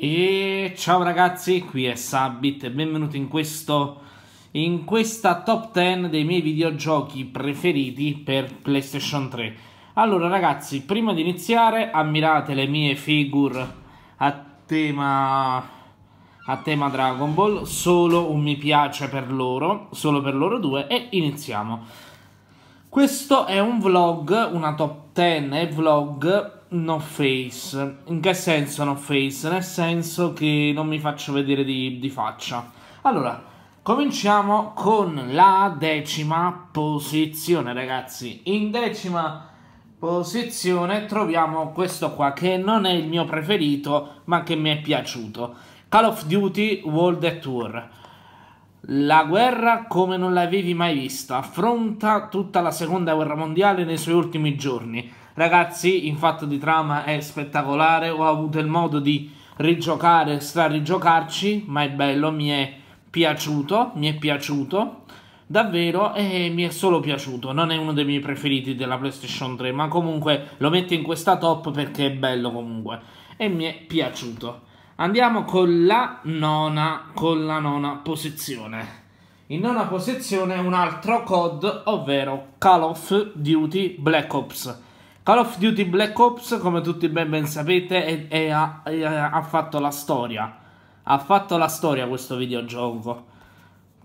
E ciao ragazzi, qui è Sabit e benvenuti in, questo, in questa top 10 dei miei videogiochi preferiti per PlayStation 3. Allora ragazzi, prima di iniziare ammirate le mie figure a tema, a tema Dragon Ball, solo un mi piace per loro, solo per loro due e iniziamo. Questo è un vlog, una top 10 e vlog no face. In che senso no face? Nel senso che non mi faccio vedere di, di faccia. Allora, cominciamo con la decima posizione, ragazzi. In decima posizione troviamo questo qua, che non è il mio preferito, ma che mi è piaciuto. Call of Duty World at War. La guerra come non l'avevi mai vista, affronta tutta la seconda guerra mondiale nei suoi ultimi giorni Ragazzi, in fatto di trama è spettacolare, ho avuto il modo di rigiocare, strarigiocarci, ma è bello, mi è piaciuto, mi è piaciuto davvero e mi è solo piaciuto. Non è uno dei miei preferiti della PlayStation 3, ma comunque lo metto in questa top perché è bello comunque e mi è piaciuto. Andiamo con la nona, con la nona posizione. In nona posizione un altro COD, ovvero Call of Duty Black Ops. Call of Duty Black Ops, come tutti ben, ben sapete, è, è, è, ha fatto la storia. Ha fatto la storia questo videogioco.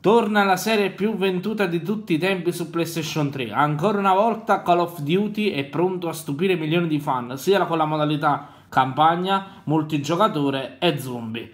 Torna la serie più venduta di tutti i tempi su PlayStation 3. Ancora una volta Call of Duty è pronto a stupire milioni di fan, sia con la modalità campagna, multigiocatore e zombie.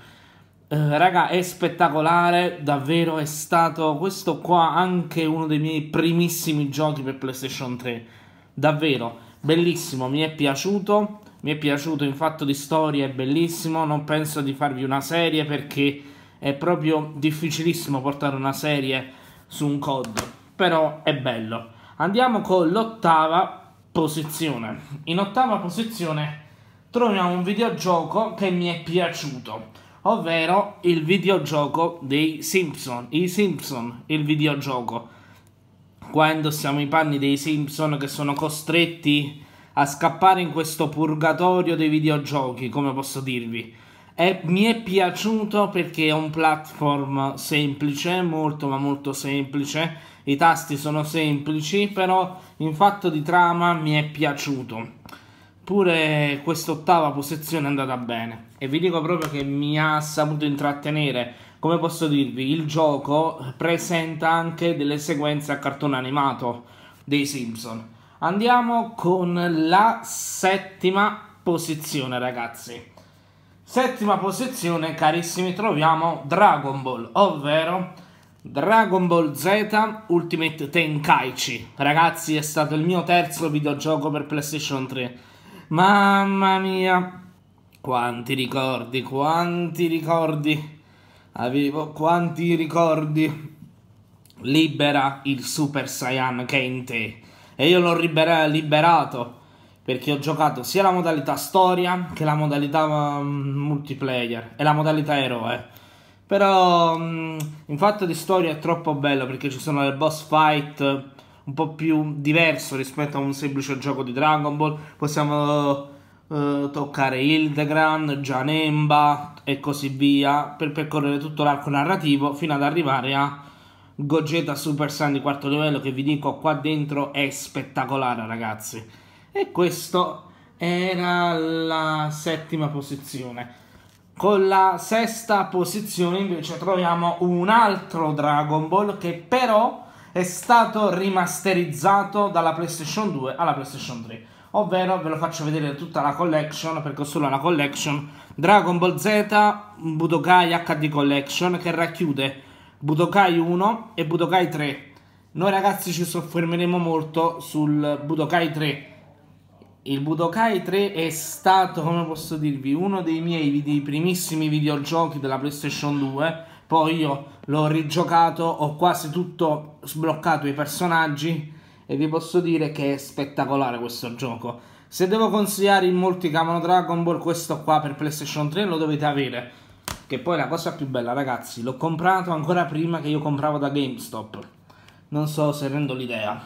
Eh, raga, è spettacolare, davvero è stato questo qua anche uno dei miei primissimi giochi per PlayStation 3. Davvero bellissimo, mi è piaciuto, mi è piaciuto in fatto di storia, è bellissimo, non penso di farvi una serie perché è proprio difficilissimo portare una serie su un COD, però è bello. Andiamo con l'ottava posizione. In ottava posizione troviamo un videogioco che mi è piaciuto, ovvero il videogioco dei Simpson, i Simpson, il videogioco quando siamo i panni dei Simpson che sono costretti a scappare in questo purgatorio dei videogiochi, come posso dirvi. E mi è piaciuto perché è un platform semplice, molto ma molto semplice, i tasti sono semplici, però in fatto di trama mi è piaciuto. Pure quest'ottava posizione è andata bene e vi dico proprio che mi ha saputo intrattenere come posso dirvi, il gioco presenta anche delle sequenze a cartone animato dei Simpson. Andiamo con la settima posizione, ragazzi. Settima posizione, carissimi, troviamo Dragon Ball, ovvero Dragon Ball Z Ultimate Tenkaichi. Ragazzi, è stato il mio terzo videogioco per PlayStation 3. Mamma mia, quanti ricordi, quanti ricordi. Avevo quanti ricordi. Libera il Super Saiyan che è in te. E io l'ho libera liberato perché ho giocato sia la modalità storia che la modalità mm, multiplayer e la modalità eroe. Però mm, in fatto di storia è troppo bello perché ci sono le boss fight un po' più diverso rispetto a un semplice gioco di Dragon Ball. Possiamo eh, toccare Hildegrand, Gianemba e così via per percorrere tutto l'arco narrativo fino ad arrivare a Gogeta Super Saiyan di quarto livello che vi dico qua dentro è spettacolare ragazzi e questo era la settima posizione con la sesta posizione invece troviamo un altro Dragon Ball che però è stato rimasterizzato dalla PlayStation 2 alla PlayStation 3 ovvero ve lo faccio vedere tutta la collection perché ho solo la collection Dragon Ball Z Budokai HD Collection che racchiude Budokai 1 e Budokai 3 noi ragazzi ci soffermeremo molto sul Budokai 3 il Budokai 3 è stato, come posso dirvi, uno dei miei video, primissimi videogiochi della PlayStation 2. Poi io l'ho rigiocato, ho quasi tutto sbloccato i personaggi e vi posso dire che è spettacolare questo gioco. Se devo consigliare in molti che amano Dragon Ball, questo qua per PlayStation 3 lo dovete avere. Che poi la cosa più bella, ragazzi, l'ho comprato ancora prima che io compravo da GameStop. Non so se rendo l'idea.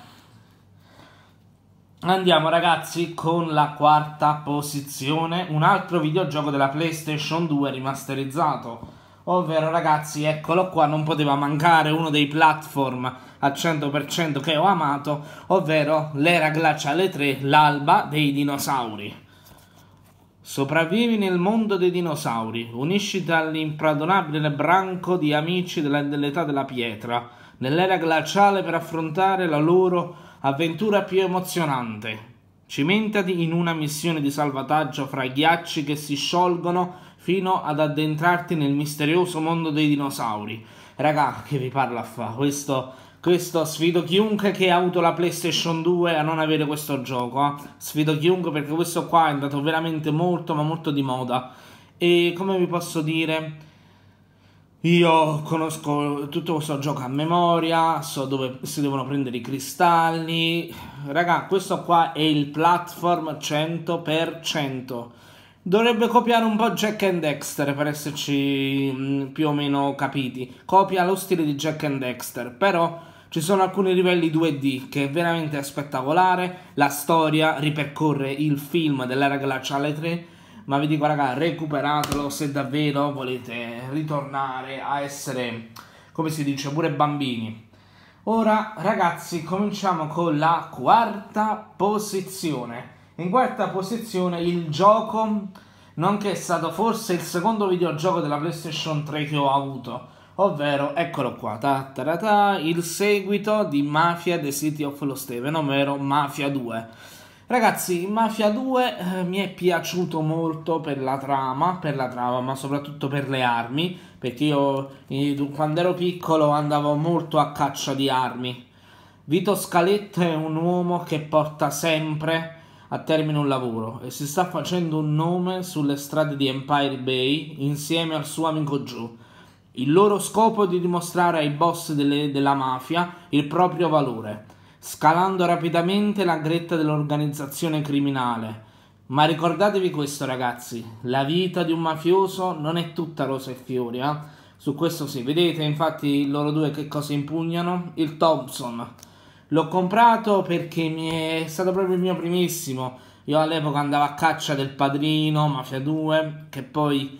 Andiamo ragazzi con la quarta posizione, un altro videogioco della PlayStation 2 rimasterizzato Ovvero ragazzi, eccolo qua, non poteva mancare uno dei platform al 100% che ho amato, ovvero l'era glaciale 3, l'alba dei dinosauri. Sopravvivi nel mondo dei dinosauri, unisciti all'impradonabile branco di amici dell'età della pietra, nell'era glaciale per affrontare la loro avventura più emozionante. Cimentati in una missione di salvataggio fra ghiacci che si sciolgono fino ad addentrarti nel misterioso mondo dei dinosauri. Raga, che vi parla fa? Questo, questo sfido chiunque che ha avuto la PlayStation 2 a non avere questo gioco. Eh? Sfido chiunque perché questo qua è andato veramente molto ma molto di moda. E come vi posso dire io conosco tutto questo gioco a memoria, so dove si devono prendere i cristalli. Raga, questo qua è il platform 100%. Dovrebbe copiare un po' Jack and Dexter per esserci mm, più o meno capiti. Copia lo stile di Jack and Dexter, però ci sono alcuni livelli 2D che è veramente spettacolare. La storia ripercorre il film dell'era glaciale 3 ma vi dico raga recuperatelo se davvero volete ritornare a essere come si dice pure bambini ora ragazzi cominciamo con la quarta posizione in quarta posizione il gioco nonché è stato forse il secondo videogioco della PlayStation 3 che ho avuto ovvero eccolo qua ta, ta, ta, il seguito di Mafia The City of Lost Haven ovvero Mafia 2 Ragazzi, Mafia 2 eh, mi è piaciuto molto per la trama, per la trama, ma soprattutto per le armi, perché io eh, quando ero piccolo andavo molto a caccia di armi. Vito Scaletta è un uomo che porta sempre a termine un lavoro e si sta facendo un nome sulle strade di Empire Bay insieme al suo amico Joe. Il loro scopo è di dimostrare ai boss delle, della mafia il proprio valore scalando rapidamente la gretta dell'organizzazione criminale. Ma ricordatevi questo ragazzi, la vita di un mafioso non è tutta rosa e fiori, eh? su questo sì, vedete infatti loro due che cosa impugnano? Il Thompson. L'ho comprato perché mi è stato proprio il mio primissimo, io all'epoca andavo a caccia del padrino, Mafia 2, che poi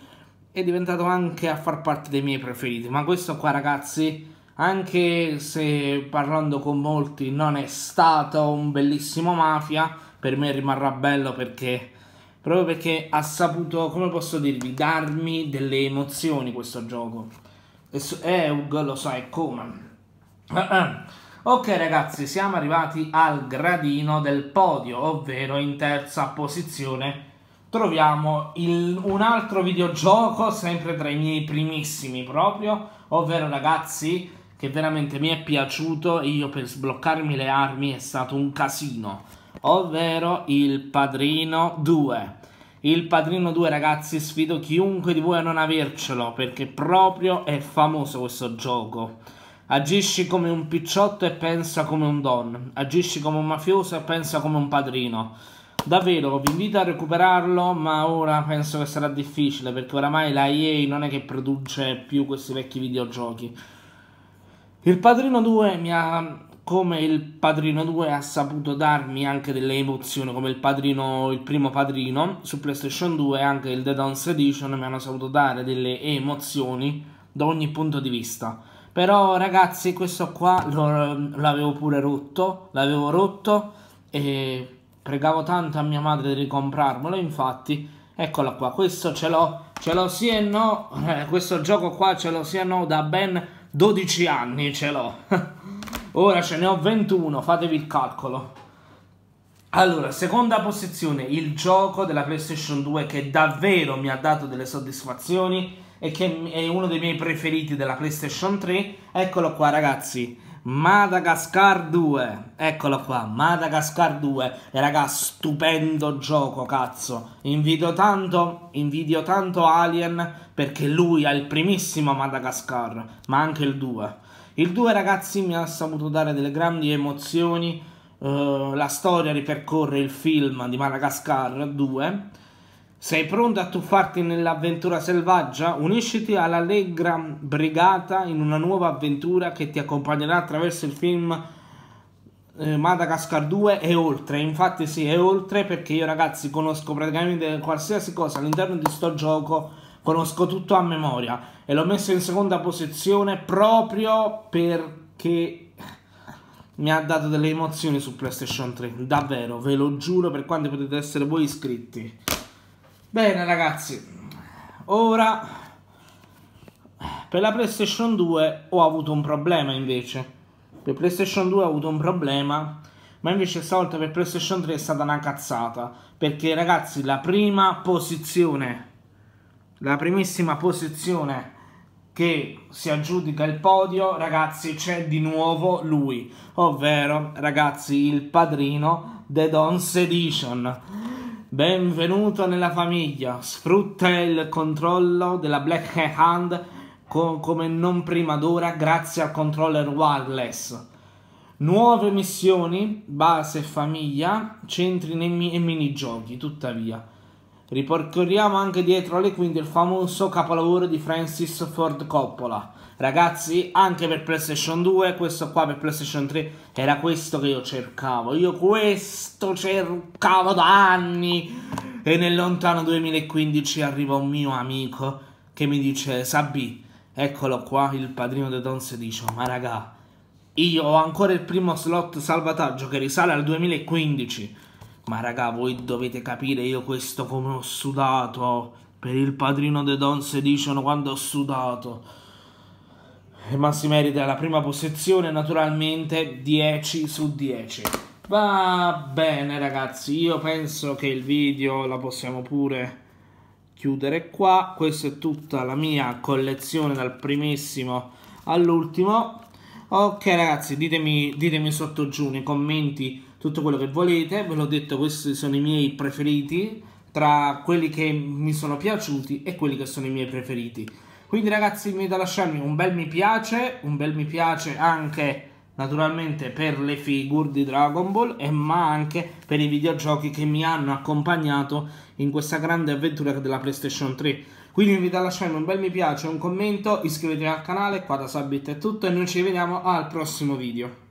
è diventato anche a far parte dei miei preferiti, ma questo qua ragazzi anche se parlando con molti non è stato un bellissimo mafia, per me rimarrà bello perché proprio perché ha saputo, come posso dirvi, darmi delle emozioni questo gioco. E Eug eh, lo sai è come. Ok ragazzi, siamo arrivati al gradino del podio, ovvero in terza posizione troviamo il, un altro videogioco sempre tra i miei primissimi proprio, ovvero ragazzi che veramente mi è piaciuto e io per sbloccarmi le armi è stato un casino, ovvero Il Padrino 2. Il Padrino 2 ragazzi sfido chiunque di voi a non avercelo perché proprio è famoso questo gioco. Agisci come un picciotto e pensa come un don, agisci come un mafioso e pensa come un padrino. Davvero, vi invito a recuperarlo, ma ora penso che sarà difficile perché oramai la EA non è che produce più questi vecchi videogiochi. Il Padrino 2 mi ha come il Padrino 2 ha saputo darmi anche delle emozioni, come il, padrino, il primo Padrino su PlayStation 2 e anche il The Dance Edition mi hanno saputo dare delle emozioni da ogni punto di vista. Però ragazzi questo qua l'avevo pure rotto, l'avevo rotto e pregavo tanto a mia madre di ricomprarmelo, infatti eccolo qua, questo ce l'ho, ce l'ho sì e no, eh, questo gioco qua ce l'ho sì e no da ben 12 anni ce l'ho. Ora ce ne ho 21, fatevi il calcolo. Allora, seconda posizione, il gioco della PlayStation 2 che davvero mi ha dato delle soddisfazioni e che è uno dei miei preferiti della PlayStation 3. Eccolo qua, ragazzi. Madagascar 2, eccolo qua, Madagascar 2, e raga, stupendo gioco, cazzo, invidio tanto, invidio tanto Alien, perché lui ha il primissimo Madagascar, ma anche il 2. Il 2, ragazzi, mi ha saputo dare delle grandi emozioni, uh, la storia ripercorre il film di Madagascar 2, sei pronto a tuffarti nell'avventura selvaggia? Unisciti all'Allegra Brigata in una nuova avventura che ti accompagnerà attraverso il film eh, Madagascar 2 e oltre. Infatti sì, è oltre perché io ragazzi conosco praticamente qualsiasi cosa all'interno di sto gioco, conosco tutto a memoria e l'ho messo in seconda posizione proprio perché mi ha dato delle emozioni su PlayStation 3, davvero, ve lo giuro per quanti potete essere voi iscritti. Bene ragazzi, ora per la PlayStation 2 ho avuto un problema invece. Per PlayStation 2 ho avuto un problema, ma invece stavolta per PlayStation 3 è stata una cazzata. Perché ragazzi la prima posizione, la primissima posizione che si aggiudica il podio, ragazzi c'è di nuovo lui. Ovvero ragazzi il padrino The Don's Edition. Benvenuto nella famiglia. Sfrutta il controllo della Black Hand co come non prima d'ora grazie al controller wireless. Nuove missioni, base e famiglia, centri e minigiochi, tuttavia. Ripercorriamo anche dietro le quinte il famoso capolavoro di Francis Ford Coppola. Ragazzi, anche per PlayStation 2, questo qua per PlayStation 3 era questo che io cercavo. Io questo cercavo da anni. E nel lontano 2015 arriva un mio amico che mi dice: Sabi, eccolo qua, il padrino di Don Sedicio. Ma raga, io ho ancora il primo slot salvataggio che risale al 2015. Ma raga, voi dovete capire io questo come ho sudato. Per il padrino de Don Sedition quando ho sudato. E Massi merita la prima posizione, naturalmente 10 su 10. Va bene ragazzi, io penso che il video la possiamo pure chiudere qua. Questa è tutta la mia collezione dal primissimo all'ultimo. Ok ragazzi, ditemi, ditemi sotto giù nei commenti tutto quello che volete, ve l'ho detto, questi sono i miei preferiti tra quelli che mi sono piaciuti e quelli che sono i miei preferiti. Quindi ragazzi mi da lasciarmi un bel mi piace, un bel mi piace anche naturalmente per le figure di Dragon Ball e ma anche per i videogiochi che mi hanno accompagnato in questa grande avventura della PlayStation 3. Quindi vi da lasciarmi un bel mi piace, un commento, iscrivetevi al canale, qua da Sabit è tutto e noi ci vediamo al prossimo video.